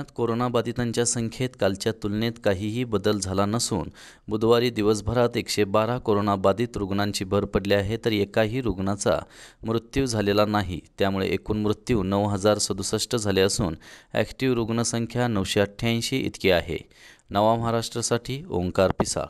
पुण्यात कोरोनाबाधितांच्या संख्येत कालच्या तुलनेत काहीही बदल झाला नसून बुधवारी दिवसभरात एकशे बारा कोरोनाबाधित रुग्णांची भर पडली आहे तर एकाही रुग्णाचा मृत्यू झालेला नाही त्यामुळे एकूण मृत्यू नऊ हजार सदुसष्ट झाले असून ॲक्टिव्ह रुग्णसंख्या नऊशे अठ्ठ्याऐंशी इतकी आहे नवा महाराष्ट्रासाठी ओंकार पिसाळ